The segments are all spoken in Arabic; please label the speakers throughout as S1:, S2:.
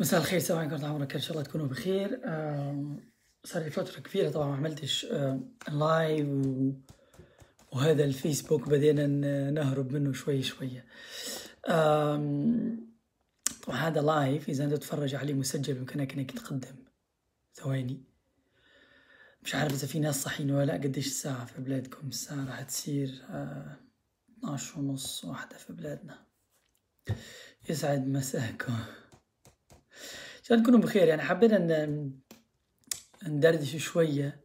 S1: مساء الخير السلام عليكم ورحمة الله إن شاء الله تكونوا بخير صار لي فترة كبيرة طبعا ما عملتش لايف وهذا الفيسبوك بدينا نهرب منه شوي شوي طبعا هذا لايف إذا أنت تتفرج عليه مسجل بإمكانك أنك تقدم ثواني مش عارف إذا في ناس صحين ولا قديش الساعة في بلادكم الساعة راح تصير 12 ونص واحدة في بلادنا يسعد مساكم ان شاء الله تكونوا بخير يعني حبينا ان ندردش شويه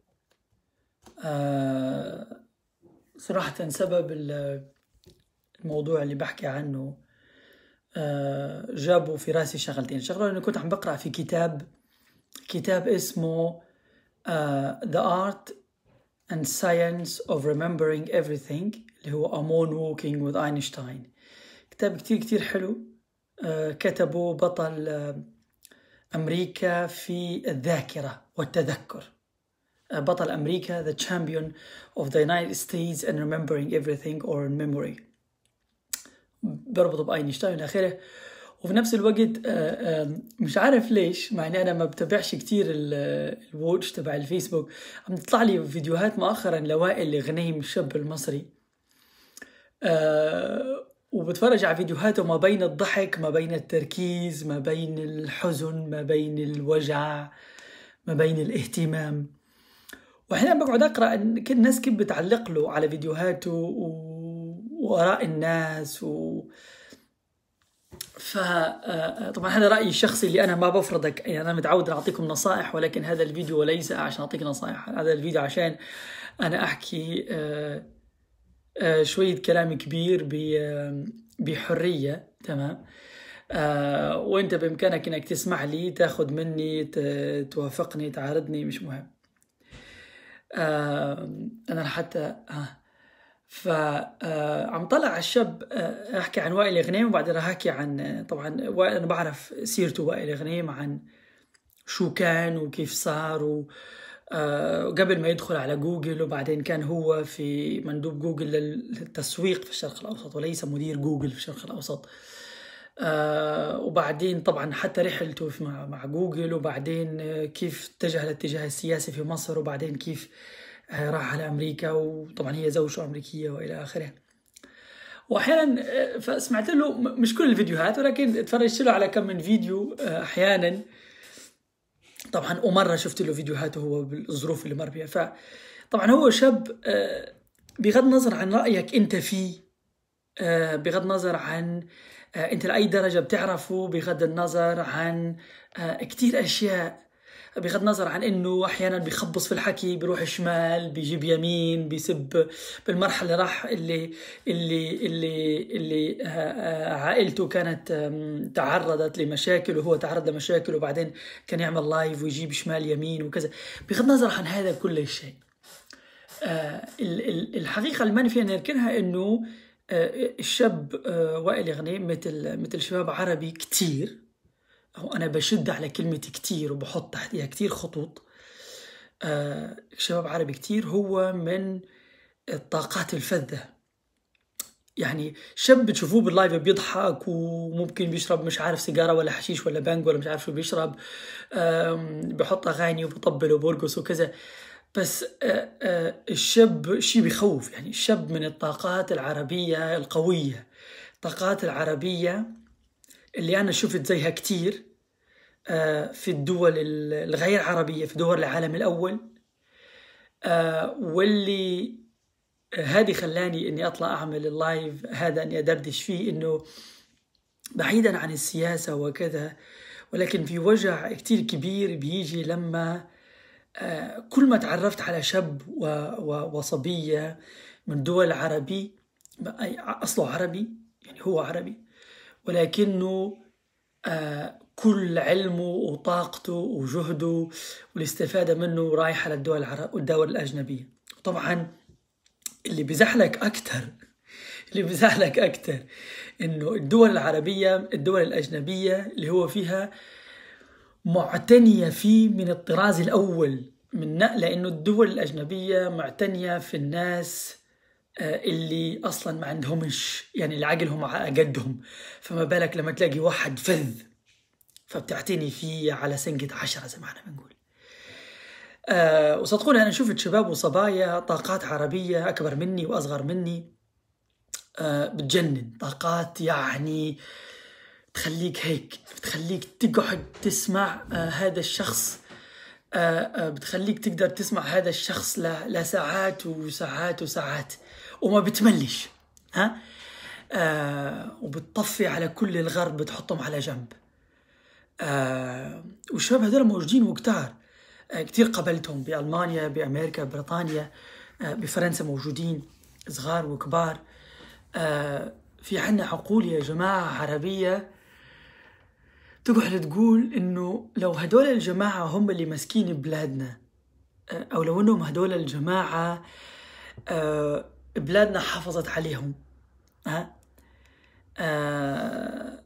S1: آه صراحه سبب الموضوع اللي بحكي عنه آه جابوا في راسي شغلتين الشغله اني كنت عم بقرا في كتاب كتاب اسمه آه The Art and Science of Remembering Everything اللي هو Amon Walking with أينشتاين كتاب كتير كتير حلو آه كتبه بطل آه، أمريكا في الذاكرة والتذكر uh, بطل أمريكا the champion of the United States and remembering everything or in memory بربطه بأينشتاين إلى آخره وفي نفس الوقت uh, um, مش عارف ليش مع اني انا ما بتابعش كتير الووتش uh, تبع الفيسبوك عم تطلع لي فيديوهات مؤخرا لوائل غنيم الشاب المصري وبتفرج على فيديوهاته ما بين الضحك ما بين التركيز ما بين الحزن ما بين الوجع ما بين الاهتمام واحيانا بقعد اقرا ان كل الناس كيف بتعلق له على فيديوهاته و... واراء الناس و ف آه، طبعا هذا رايي الشخصي اللي انا ما بفرضك يعني انا متعود اعطيكم نصائح ولكن هذا الفيديو ليس عشان اعطيك نصائح هذا الفيديو عشان انا احكي آه، آه، شوية كلام كبير آه، بحرية تمام آه، وانت بامكانك انك تسمع لي تاخذ مني توافقني تعارضني مش مهم انا حتى فعم طلع على الشاب احكي عن وائل غنيم وبعدين راح احكي عن طبعا وائل انا بعرف سيرته وائل غنيم عن شو كان وكيف صار و... آه، قبل ما يدخل على جوجل وبعدين كان هو في مندوب جوجل للتسويق في الشرق الأوسط وليس مدير جوجل في الشرق الأوسط آه، وبعدين طبعا حتى رحلته مع مع جوجل وبعدين كيف اتجه الاتجاه السياسي في مصر وبعدين كيف آه، راح على أمريكا وطبعا هي زوجته أمريكية وإلى آخره واحيانا فسمعت له مش كل الفيديوهات ولكن اتفرجت له على كم من فيديو احيانا طبعا ومره شفت له فيديوهاته هو بالظروف اللي مر بها ف طبعا هو شاب آه، بغض النظر عن رايك انت فيه آه، بغض النظر عن آه، انت لاي درجه بتعرفه بغض النظر عن كتير اشياء بغض النظر عن انه احيانا بخبص في الحكي بيروح شمال بيجيب يمين بيسب بالمرحله اللي راح اللي اللي اللي اللي آه، آه، عائلته كانت تعرضت لمشاكل وهو تعرض لمشاكل وبعدين كان يعمل لايف ويجيب شمال يمين وكذا بغض النظر عن هذا كل شيء آه، الحقيقه اللي ما فيها نركنها انه الشاب وائل غنيم مثل مثل شباب عربي كثير أو أنا بشد على كلمة كتير وبحط تحتها كتير خطوط آه شباب عربي كتير هو من الطاقات الفذة يعني شاب بتشوفوه باللايف بيضحك وممكن بيشرب مش عارف سيجاره ولا حشيش ولا بانج ولا مش عارف شو بيشرب بحط اغاني وبطبل وبرقص وكذا بس آه، آه، الشاب شيء بيخوف يعني الشاب من الطاقات العربيه القويه الطاقات العربيه اللي أنا شفت زيها كتير آه، في الدول الغير عربية في دول العالم الأول آه، واللي هذه خلاني اني اطلع اعمل اللايف هذا اني ادردش فيه انه بعيدا عن السياسة وكذا ولكن في وجع كتير كبير بيجي لما آه، كل ما تعرفت على شاب وصبية من دول عربي أصله عربي يعني هو عربي ولكنه آه، كل علمه وطاقته وجهده والاستفادة منه رايحة للدول العرب والدول الأجنبية طبعا اللي بزحلك أكثر اللي بزحلك أكثر إنه الدول العربية الدول الأجنبية اللي هو فيها معتنية فيه من الطراز الأول من لأنه الدول الأجنبية معتنية في الناس آه، اللي اصلا ما عندهمش يعني اللي عقلهم على قدهم فما بالك لما تلاقي واحد فذ فبتعتني فيه على سنقة عشرة زي ما احنا بنقول أه وصدقوني انا شفت شباب وصبايا طاقات عربيه اكبر مني واصغر مني أه بتجنن طاقات يعني تخليك هيك بتخليك تقعد تسمع أه هذا الشخص أه أه بتخليك تقدر تسمع هذا الشخص لساعات وساعات وساعات وما بتملش ها آه وبتطفي على كل الغرب بتحطهم على جنب آه والشباب هذول موجودين وكتار آه كتير قابلتهم بألمانيا بأمريكا بريطانيا آه بفرنسا موجودين صغار وكبار آه في عنا عقول يا جماعة عربية تقعد تقول انه لو هدول الجماعة هم اللي ماسكين بلادنا آه او لو انهم هدول الجماعة آه بلادنا حافظت عليهم ها آه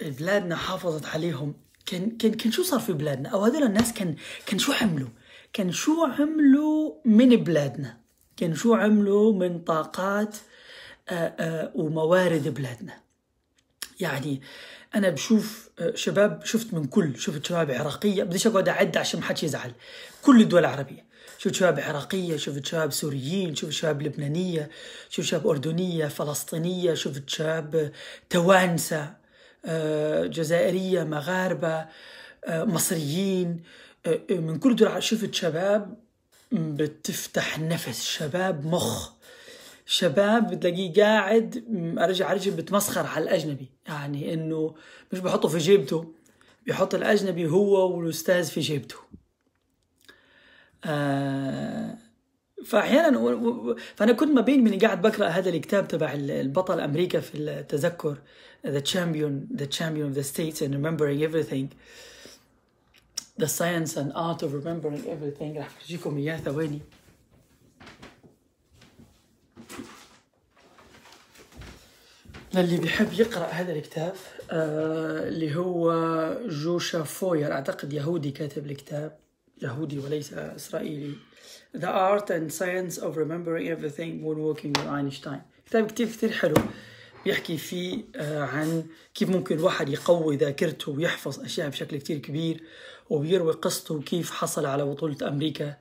S1: بلادنا حافظت عليهم كان كان كان شو صار في بلادنا او هذول الناس كان كان شو عملوا كان شو عملوا من بلادنا كان شو عملوا من طاقات آآ آه، آآ آه، وموارد بلادنا يعني انا بشوف آه، شباب شفت من كل شفت شباب عراقيه بديش اقعد اعد عشان ما حد يزعل كل الدول العربيه شفت شباب عراقية شفت شباب سوريين شفت شباب لبنانية شفت شباب أردنية فلسطينية شفت شباب توانسة آه، جزائرية مغاربة آه، مصريين آه، من كل دول شفت شباب بتفتح نفس شباب مخ شباب بتلاقيه قاعد ارجع ارجع بتمسخر على الاجنبي يعني انه مش بحطه في جيبته بيحط الاجنبي هو والاستاذ في جيبته آه، و... فاحيانا فانا كنت ما بين من قاعد بقرا هذا الكتاب تبع البطل امريكا في التذكر ذا تشامبيون ذا تشامبيون اوف ذا ستيتس اند remembering ثينج ذا ساينس اند ارت اوف remembering ثينج راح افرجيكم اياه ثواني للي بيحب يقرا هذا الكتاب آه اللي هو جوشا فوير اعتقد يهودي كاتب الكتاب يهودي وليس إسرائيلي The Art and Science of Remembering Everything When Working with Einstein كتاب كتير كتير حلو بيحكي فيه آه، عن كيف ممكن الواحد يقوي ذاكرته ويحفظ أشياء بشكل كتير كبير وبيروي قصته كيف حصل على بطولة أمريكا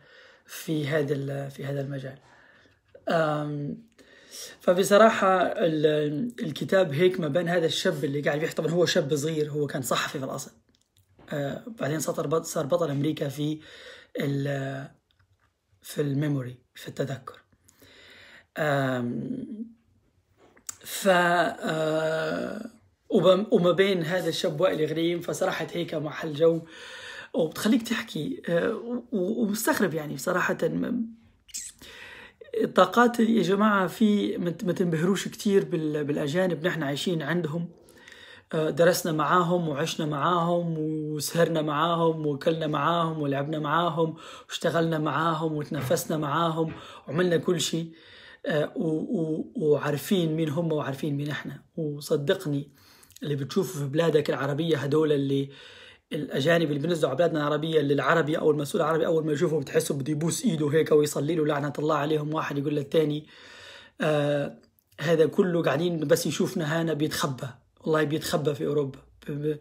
S1: في هذا في هذا المجال فبصراحة الكتاب هيك ما بين هذا الشاب اللي قاعد بيحكي طبعا هو شاب صغير هو كان صحفي في الأصل آه، بعدين صار صار بطل امريكا في ال في الميموري في التذكر ف آه، وما بين هذا الشاب وائل غريم فصراحة هيك محل جو وبتخليك تحكي آه، ومستغرب يعني صراحة الطاقات يا جماعة في ما تنبهروش كتير بالأجانب نحن عايشين عندهم درسنا معاهم وعشنا معاهم وسهرنا معاهم وكلنا معاهم ولعبنا معاهم واشتغلنا معاهم وتنفسنا معاهم وعملنا كل شيء آه، وعارفين مين هم وعارفين مين احنا وصدقني اللي بتشوفه في بلادك العربيه هدول اللي الاجانب اللي بينزلوا على بلادنا العربيه اللي العربي او المسؤول العربي اول ما يشوفه بتحسه بده يبوس ايده هيك ويصلي له لعنه الله عليهم واحد يقول للثاني آه هذا كله قاعدين بس يشوفنا هانا بيتخبى والله بيتخبى في اوروبا بي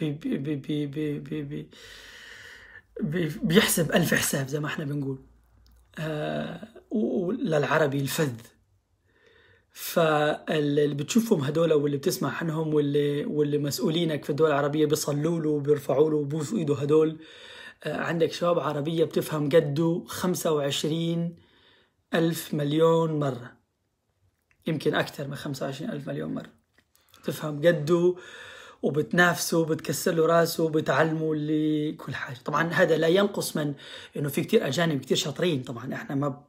S1: بي بي بي بي بي بيحسب ألف حساب زي ما احنا بنقول آه للعربي الفذ فاللي بتشوفهم هدول واللي بتسمع عنهم واللي واللي مسؤولينك في الدول العربيه بيصلوا له وبيرفعوا له وبوسوا ايده هدول آه عندك شباب عربيه بتفهم قده 25 ألف مليون مره يمكن اكثر من 25 ألف مليون مره بتفهم جده وبتنافسه بتكسر له راسه بتعلمه اللي كل حاجه طبعا هذا لا ينقص من انه في كثير اجانب كثير شاطرين طبعا احنا ما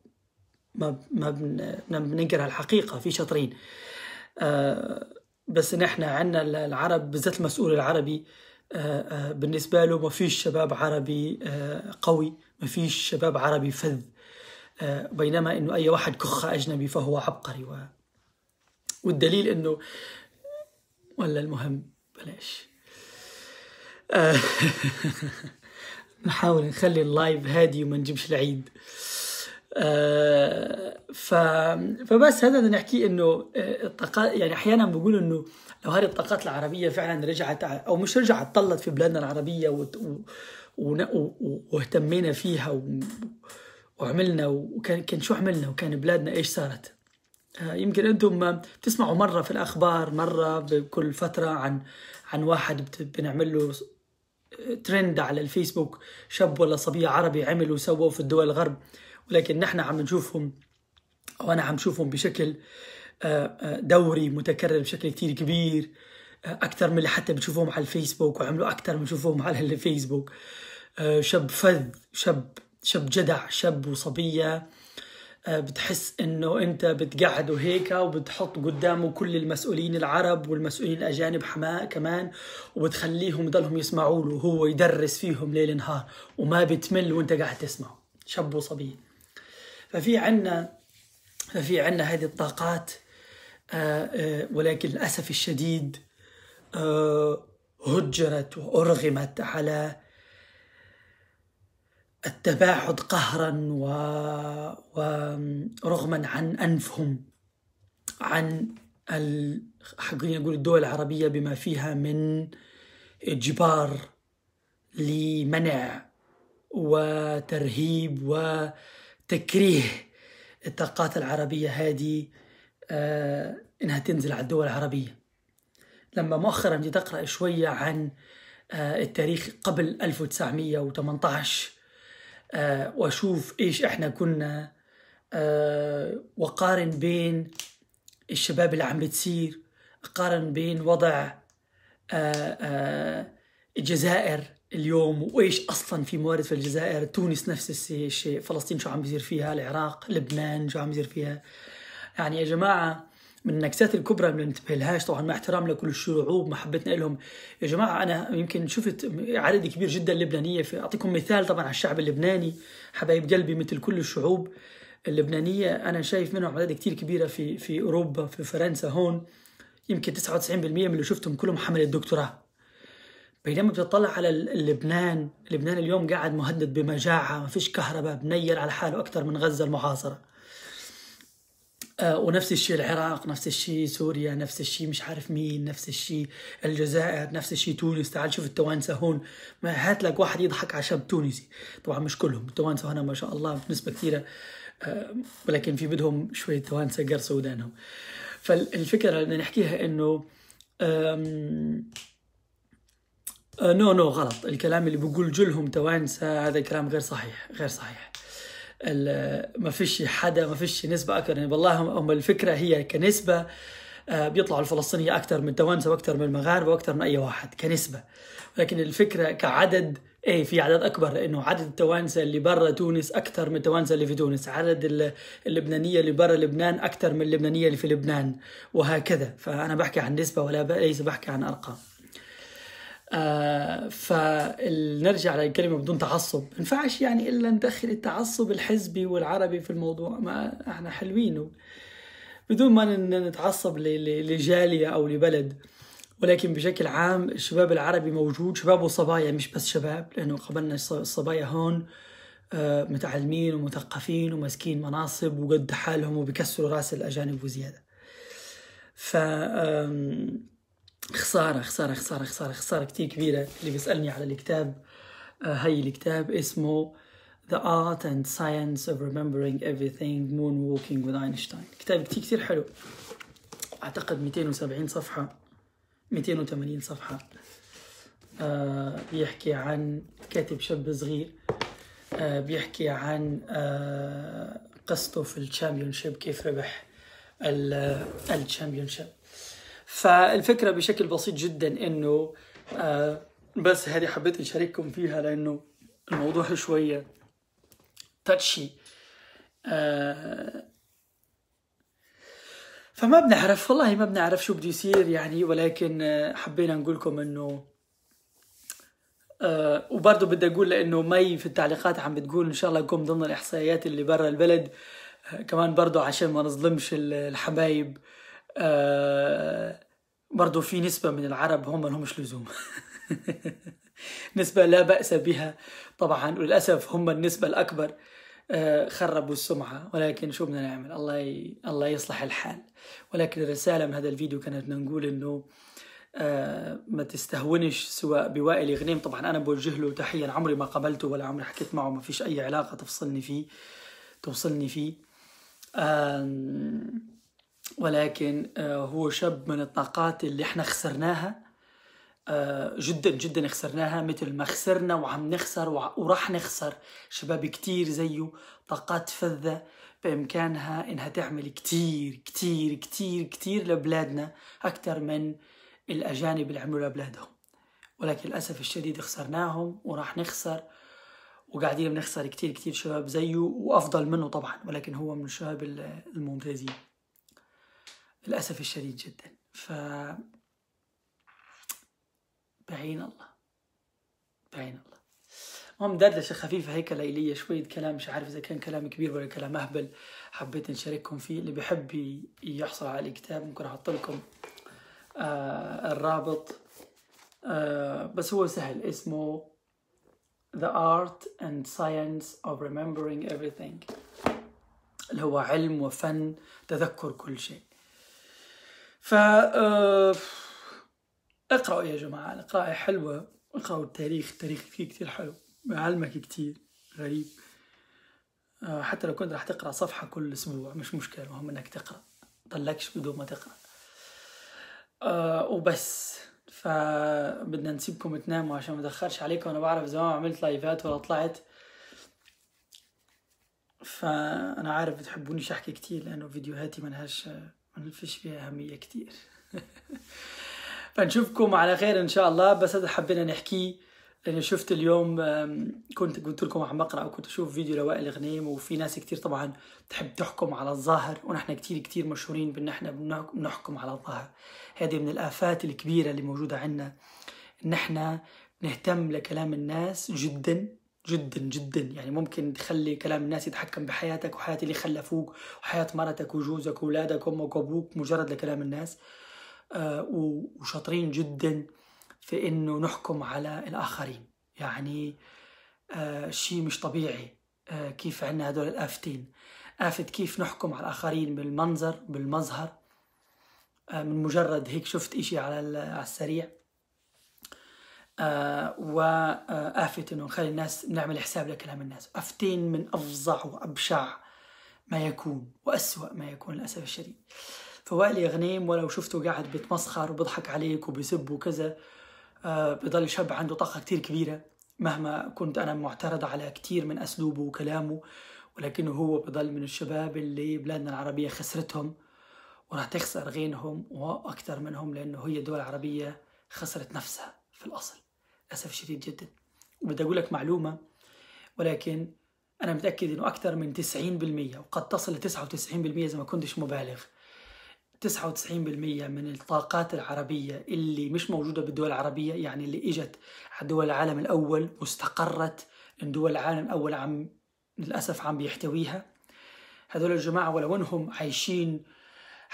S1: ما ما بننكر هالحقيقه في شاطرين آه بس نحن عندنا العرب بالذات المسؤول العربي آه آه بالنسبه له ما فيش شباب عربي آه قوي ما فيش شباب عربي فذ آه بينما انه اي واحد كخه اجنبي فهو عبقري و... والدليل انه ولا المهم بلاش آه نحاول نخلي اللايف هادي وما نجيبش العيد آه ف... فبس هذا بدنا نحكي انه آه، الطاقات يعني احيانا بقول انه لو هذه الطاقات العربيه فعلا رجعت او مش رجعت طلت في بلادنا العربيه و... و... و... واهتمينا فيها و... وعملنا وكان كان شو عملنا وكان بلادنا ايش صارت آه، يمكن انتم بتسمعوا مره في الاخبار مره بكل فتره عن عن واحد بنعمل له ترند على الفيسبوك شاب ولا صبيه عربي عملوا وسووا في الدول الغرب ولكن نحن عم نشوفهم او انا عم شوفهم بشكل آه، آه، دوري متكرر بشكل كتير كبير اكثر من اللي حتى بتشوفوهم على الفيسبوك وعملوا اكثر من بتشوفوهم على الفيسبوك شاب فذ شاب شاب جدع شاب وصبيه آه، بتحس انه انت بتقعد وهيك وبتحط قدامه كل المسؤولين العرب والمسؤولين الاجانب حماء كمان وبتخليهم يضلهم يسمعوا له وهو يدرس فيهم ليل نهار وما بتمل وانت قاعد تسمعه شاب وصبي ففي عنا ففي عنا هذه الطاقات آه، آه، ولكن للاسف الشديد هجرت وارغمت على التباعد قهرا و... ورغما عن انفهم عن ال... أقول نقول الدول العربية بما فيها من إجبار لمنع وترهيب وتكريه الطاقات العربية هذه آه إنها تنزل على الدول العربية لما مؤخرا تقرأ أقرأ شوية عن آه التاريخ قبل 1918 آه، واشوف ايش احنا كنا آه، وقارن بين الشباب اللي عم بتصير اقارن بين وضع آه، الجزائر اليوم وايش اصلا في موارد في الجزائر تونس نفس الشيء فلسطين شو عم بيصير فيها العراق لبنان شو عم بيصير فيها يعني يا جماعه من النكسات الكبرى اللي ما ننتبهلهاش طبعا مع احترامنا لكل الشعوب محبتنا لهم يا جماعه انا يمكن شفت عدد كبير جدا لبنانيه في اعطيكم مثال طبعا على الشعب اللبناني حبايب قلبي مثل كل الشعوب اللبنانيه انا شايف منهم عدد كثير كبيره في في اوروبا في فرنسا هون يمكن 99% من اللي شفتهم كلهم حملة دكتوراه بينما بتطلع على لبنان لبنان اليوم قاعد مهدد بمجاعة ما فيش كهرباء بنير على حاله أكثر من غزة المحاصرة آه، ونفس الشيء العراق نفس الشيء سوريا نفس الشيء مش عارف مين نفس الشيء الجزائر نفس الشيء تونس تعال شوف التوانسه هون ما هات لك واحد يضحك على شاب تونسي طبعا مش كلهم التوانسه هنا ما شاء الله بنسبه كثيره آه، ولكن في بدهم شويه توانسه قرصوا ودانهم فالفكره اللي نحكيها انه آه، نو نو غلط الكلام اللي بقول جلهم توانسه هذا كلام غير صحيح غير صحيح ما فيش حدا ما فيش نسبه اكثر يعني والله هم الفكره هي كنسبه آه، بيطلعوا الفلسطينيه اكثر من التوانسة واكثر من المغاربه واكثر من اي واحد كنسبه لكن الفكره كعدد ايه في عدد اكبر لانه عدد التوانسه اللي برا تونس اكثر من التوانسه اللي في تونس، عدد اللبنانيه اللي برا لبنان اكثر من اللبنانيه اللي في لبنان وهكذا، فانا بحكي عن نسبه ولا ليس بحكي عن ارقام. آه فنرجع للكلمة بدون تعصب ما ينفعش يعني إلا ندخل التعصب الحزبي والعربي في الموضوع ما احنا حلوين بدون ما نتعصب لجالية أو لبلد ولكن بشكل عام الشباب العربي موجود شباب وصبايا مش بس شباب لأنه قبلنا الصبايا هون آه، متعلمين ومثقفين وماسكين مناصب وقد حالهم وبكسروا راس الأجانب وزيادة ف خسارة خسارة خسارة خسارة خسارة كتير كبيرة اللي بيسألني على الكتاب آه، هاي الكتاب اسمه The Art and Science of Remembering Everything Moonwalking with Einstein كتاب كتير كتير حلو أعتقد 270 صفحة 280 صفحة آه، بيحكي عن كاتب شاب صغير آه، بيحكي عن قصته في الشامبيونشيب كيف ربح الشامبيونشيب فالفكره بشكل بسيط جدا انه آه بس هذه حبيت اشارككم فيها لانه الموضوع شويه تاتشي آه فما بنعرف والله ما بنعرف شو بده يصير يعني ولكن آه، حبينا نقول لكم انه أه وبرضه بدي اقول لانه مي في التعليقات عم بتقول ان شاء الله يكون ضمن الاحصائيات اللي برا البلد أه كمان برضه عشان ما نظلمش الحبايب آه، برضو في نسبة من العرب هم لهمش لزوم نسبة لا بأس بها طبعا وللأسف هم النسبة الأكبر آه، خربوا السمعة ولكن شو بدنا نعمل الله ي... الله يصلح الحال ولكن الرسالة من هذا الفيديو كانت بدنا نقول إنه آه، ما تستهونش سواء بوائل غنيم طبعا أنا بوجه له تحية عمري ما قابلته ولا عمري حكيت معه ما فيش أي علاقة تفصلني فيه توصلني فيه ولكن آه، هو شاب من الطاقات اللي احنا خسرناها آه، جدا جدا خسرناها مثل ما خسرنا وعم نخسر وراح نخسر شباب كتير زيه طاقات فذة بإمكانها إنها تعمل كتير كتير كتير كتير لبلادنا أكثر من الأجانب اللي عملوا لبلادهم ولكن للأسف الشديد خسرناهم وراح نخسر وقاعدين بنخسر كتير كتير شباب زيه وأفضل منه طبعا ولكن هو من الشباب الممتازين للأسف الشديد جدا ف بعين الله بعين الله المهم دردشة خفيفة هيك ليلية شوية كلام مش عارف إذا كان كلام كبير ولا كلام أهبل حبيت نشارككم فيه اللي بيحب يحصل على الكتاب ممكن أحط لكم آه الرابط آه بس هو سهل اسمه The Art and Science of Remembering Everything اللي هو علم وفن تذكر كل شيء ف آه، اقرأوا يا جماعة القراءة حلوة اقرأوا التاريخ التاريخ فيه كثير حلو بيعلمك كثير غريب آه، حتى لو كنت راح تقرأ صفحة كل أسبوع مش مشكلة المهم أنك تقرأ طلقش بدون ما تقرأ آه، وبس وبس فبدنا نسيبكم تناموا عشان ما اتاخرش عليكم انا بعرف زمان عملت لايفات ولا طلعت فانا عارف بتحبونيش احكي كتير لانه فيديوهاتي ملهاش ما نلفش فيها أهمية كتير فنشوفكم على خير إن شاء الله بس هذا حبينا نحكيه لأنه شفت اليوم كنت قلت لكم عم بقرأ وكنت أشوف فيديو لوائل غنيم وفي ناس كتير طبعا تحب تحكم على الظاهر ونحن كتير كتير مشهورين بأن احنا بنحكم على الظاهر هذه من الآفات الكبيرة اللي موجودة عندنا إن نهتم لكلام الناس جدا جدا جدا يعني ممكن تخلي كلام الناس يتحكم بحياتك وحياة اللي خلفوك وحياة مرتك وجوزك وولادك وامك وابوك مجرد لكلام الناس آه، وشاطرين جدا في انه نحكم على الاخرين يعني آه، شيء مش طبيعي آه، كيف عندنا هدول الافتين آفة كيف نحكم على الآخرين بالمنظر بالمظهر من مجرد هيك شفت إشي على السريع آه وآفة آه، أنه نخلي الناس نعمل حساب لكلام الناس أفتين من أفظع وأبشع ما يكون وأسوأ ما يكون للأسف الشديد فوالي غنيم ولو شفته قاعد بيتمسخر وبضحك عليك وبيسب وكذا آه بضل شاب عنده طاقة كتير كبيرة مهما كنت أنا معترض على كتير من أسلوبه وكلامه ولكنه هو بضل من الشباب اللي بلادنا العربية خسرتهم وراح تخسر غينهم وأكثر منهم لأنه هي الدول العربية خسرت نفسها في الأصل للاسف الشديد جدا وبدي اقول لك معلومه ولكن انا متاكد انه اكثر من 90% وقد تصل ل 99% اذا ما كنتش مبالغ 99% من الطاقات العربية اللي مش موجودة بالدول العربية يعني اللي إجت على دول العالم الأول واستقرت إن دول العالم الأول عم للأسف عم بيحتويها هذول الجماعة ولو أنهم عايشين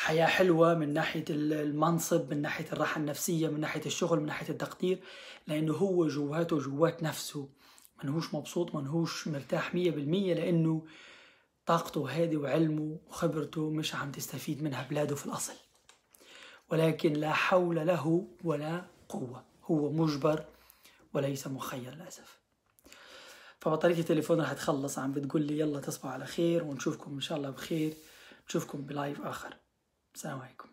S1: حياة حلوة من ناحية المنصب من ناحية الراحة النفسية من ناحية الشغل من ناحية التقدير لأنه هو جواته جوات نفسه منهوش مبسوط منهوش مرتاح مية بالمية لأنه طاقته هذه وعلمه وخبرته مش عم تستفيد منها بلاده في الأصل ولكن لا حول له ولا قوة هو مجبر وليس مخير للأسف فبطارية التليفون رح تخلص عم بتقول لي يلا تصبحوا على خير ونشوفكم إن شاء الله بخير نشوفكم بلايف آخر السلام عليكم